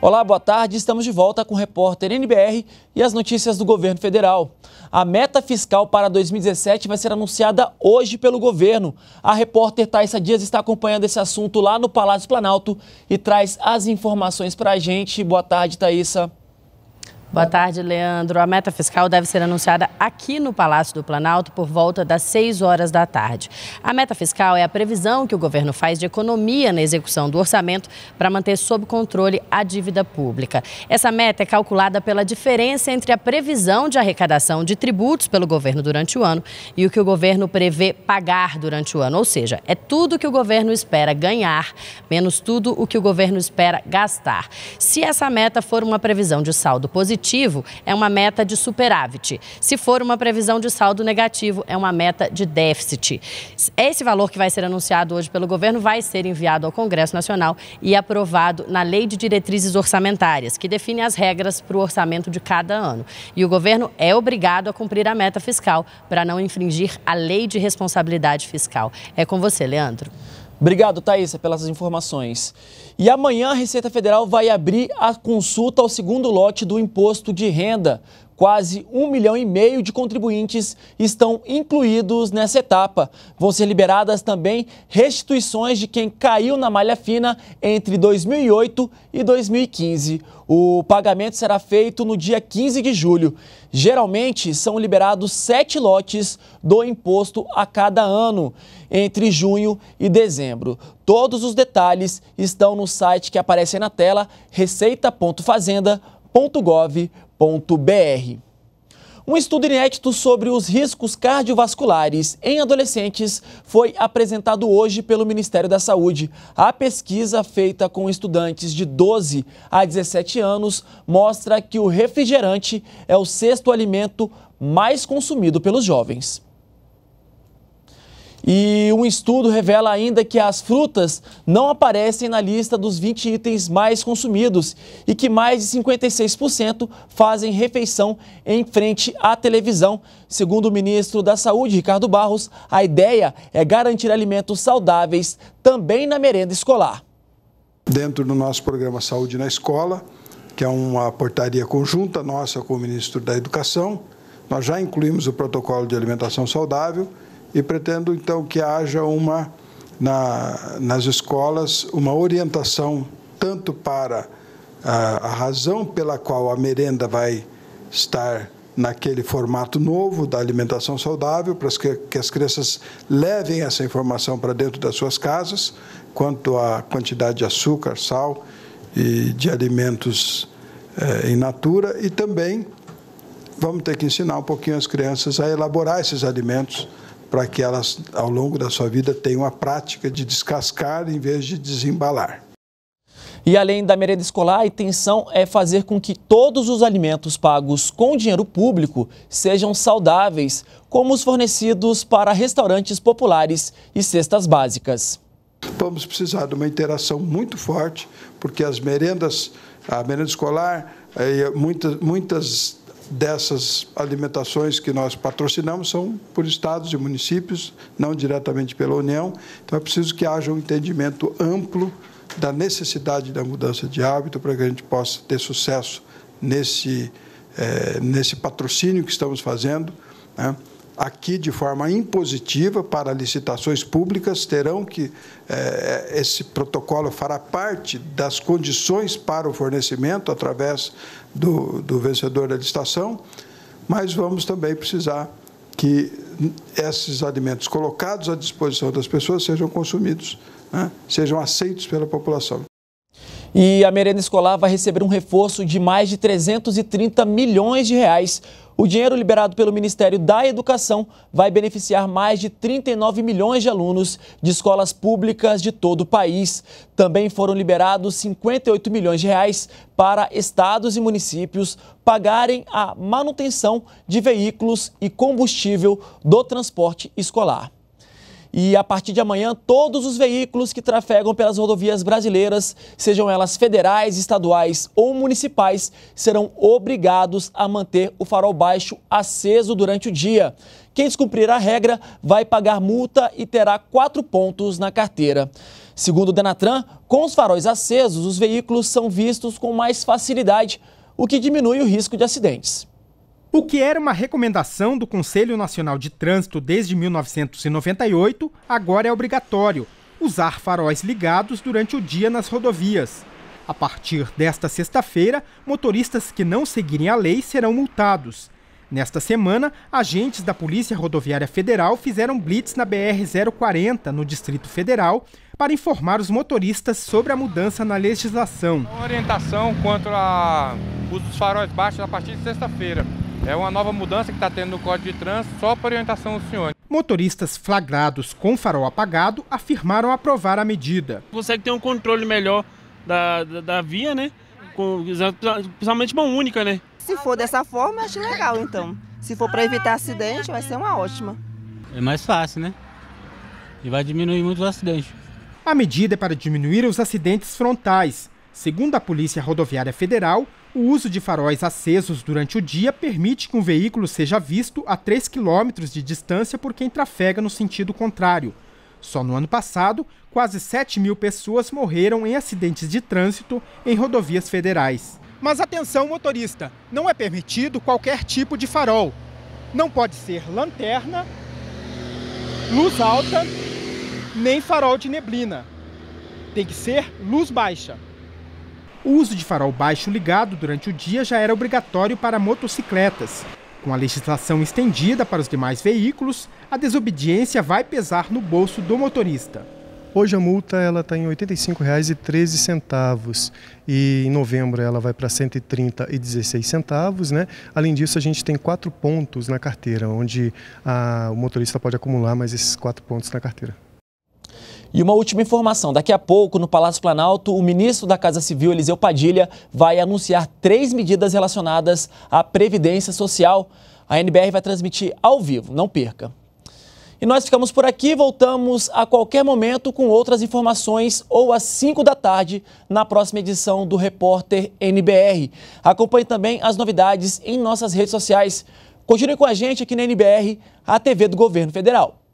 Olá, boa tarde. Estamos de volta com o repórter NBR e as notícias do governo federal. A meta fiscal para 2017 vai ser anunciada hoje pelo governo. A repórter Thaisa Dias está acompanhando esse assunto lá no Palácio Planalto e traz as informações para a gente. Boa tarde, Thaisa. Boa tarde, Leandro. A meta fiscal deve ser anunciada aqui no Palácio do Planalto por volta das 6 horas da tarde. A meta fiscal é a previsão que o governo faz de economia na execução do orçamento para manter sob controle a dívida pública. Essa meta é calculada pela diferença entre a previsão de arrecadação de tributos pelo governo durante o ano e o que o governo prevê pagar durante o ano, ou seja, é tudo que o governo espera ganhar menos tudo o que o governo espera gastar. Se essa meta for uma previsão de saldo positivo, é uma meta de superávit. Se for uma previsão de saldo negativo, é uma meta de déficit. Esse valor que vai ser anunciado hoje pelo governo vai ser enviado ao Congresso Nacional e aprovado na Lei de Diretrizes Orçamentárias, que define as regras para o orçamento de cada ano. E o governo é obrigado a cumprir a meta fiscal para não infringir a Lei de Responsabilidade Fiscal. É com você, Leandro. Obrigado, Thaisa, pelas informações. E amanhã a Receita Federal vai abrir a consulta ao segundo lote do imposto de renda Quase um milhão e meio de contribuintes estão incluídos nessa etapa. Vão ser liberadas também restituições de quem caiu na malha fina entre 2008 e 2015. O pagamento será feito no dia 15 de julho. Geralmente são liberados sete lotes do imposto a cada ano, entre junho e dezembro. Todos os detalhes estão no site que aparece na tela, receita.fazenda.gov.br www.cardiosaúde.br. Um estudo inédito sobre os riscos cardiovasculares em adolescentes foi apresentado hoje pelo Ministério da Saúde. A pesquisa feita com estudantes de 12 a 17 anos mostra que o refrigerante é o sexto alimento mais consumido pelos jovens. E um estudo revela ainda que as frutas não aparecem na lista dos 20 itens mais consumidos e que mais de 56% fazem refeição em frente à televisão. Segundo o ministro da Saúde, Ricardo Barros, a ideia é garantir alimentos saudáveis também na merenda escolar. Dentro do nosso programa Saúde na Escola, que é uma portaria conjunta nossa com o ministro da Educação, nós já incluímos o protocolo de alimentação saudável e pretendo então que haja uma na, nas escolas uma orientação tanto para a, a razão pela qual a merenda vai estar naquele formato novo da alimentação saudável, para que, que as crianças levem essa informação para dentro das suas casas, quanto à quantidade de açúcar, sal e de alimentos em eh, in natura, e também vamos ter que ensinar um pouquinho as crianças a elaborar esses alimentos para que elas, ao longo da sua vida, tenham a prática de descascar em vez de desembalar. E além da merenda escolar, a intenção é fazer com que todos os alimentos pagos com dinheiro público sejam saudáveis, como os fornecidos para restaurantes populares e cestas básicas. Vamos precisar de uma interação muito forte, porque as merendas, a merenda escolar, eh, muitas, muitas dessas alimentações que nós patrocinamos são por estados e municípios, não diretamente pela União. Então é preciso que haja um entendimento amplo da necessidade da mudança de hábito para que a gente possa ter sucesso nesse, é, nesse patrocínio que estamos fazendo. Né? aqui de forma impositiva para licitações públicas, terão que, eh, esse protocolo fará parte das condições para o fornecimento através do, do vencedor da licitação, mas vamos também precisar que esses alimentos colocados à disposição das pessoas sejam consumidos, né, sejam aceitos pela população. E a merenda escolar vai receber um reforço de mais de 330 milhões de reais. O dinheiro liberado pelo Ministério da Educação vai beneficiar mais de 39 milhões de alunos de escolas públicas de todo o país. Também foram liberados 58 milhões de reais para estados e municípios pagarem a manutenção de veículos e combustível do transporte escolar. E a partir de amanhã, todos os veículos que trafegam pelas rodovias brasileiras, sejam elas federais, estaduais ou municipais, serão obrigados a manter o farol baixo aceso durante o dia. Quem descumprir a regra vai pagar multa e terá quatro pontos na carteira. Segundo o Denatran, com os faróis acesos, os veículos são vistos com mais facilidade, o que diminui o risco de acidentes. O que era uma recomendação do Conselho Nacional de Trânsito desde 1998, agora é obrigatório usar faróis ligados durante o dia nas rodovias. A partir desta sexta-feira, motoristas que não seguirem a lei serão multados. Nesta semana, agentes da Polícia Rodoviária Federal fizeram blitz na BR-040, no Distrito Federal, para informar os motoristas sobre a mudança na legislação. A orientação quanto ao uso dos faróis baixos a partir de sexta-feira. É uma nova mudança que está tendo no Código de Trânsito, só para orientação do senhor. Motoristas flagrados com farol apagado afirmaram aprovar a medida. Consegue ter um controle melhor da, da, da via, né? Com, principalmente mão única, né? Se for dessa forma, acho legal, então. Se for para evitar acidente, vai ser uma ótima. É mais fácil, né? E vai diminuir muito os acidentes. A medida é para diminuir os acidentes frontais Segundo a Polícia Rodoviária Federal, o uso de faróis acesos durante o dia permite que um veículo seja visto a 3 km de distância por quem trafega no sentido contrário. Só no ano passado, quase 7 mil pessoas morreram em acidentes de trânsito em rodovias federais. Mas atenção, motorista: não é permitido qualquer tipo de farol. Não pode ser lanterna, luz alta, nem farol de neblina. Tem que ser luz baixa. O uso de farol baixo ligado durante o dia já era obrigatório para motocicletas. Com a legislação estendida para os demais veículos, a desobediência vai pesar no bolso do motorista. Hoje a multa ela está em R$ 85,13 e em novembro ela vai para R$ 130,16, né? Além disso, a gente tem quatro pontos na carteira, onde a, o motorista pode acumular mais esses quatro pontos na carteira. E uma última informação: daqui a pouco, no Palácio Planalto, o ministro da Casa Civil, Eliseu Padilha, vai anunciar três medidas relacionadas à Previdência Social. A NBR vai transmitir ao vivo, não perca. E nós ficamos por aqui, voltamos a qualquer momento com outras informações ou às 5 da tarde na próxima edição do Repórter NBR. Acompanhe também as novidades em nossas redes sociais. Continue com a gente aqui na NBR, a TV do Governo Federal.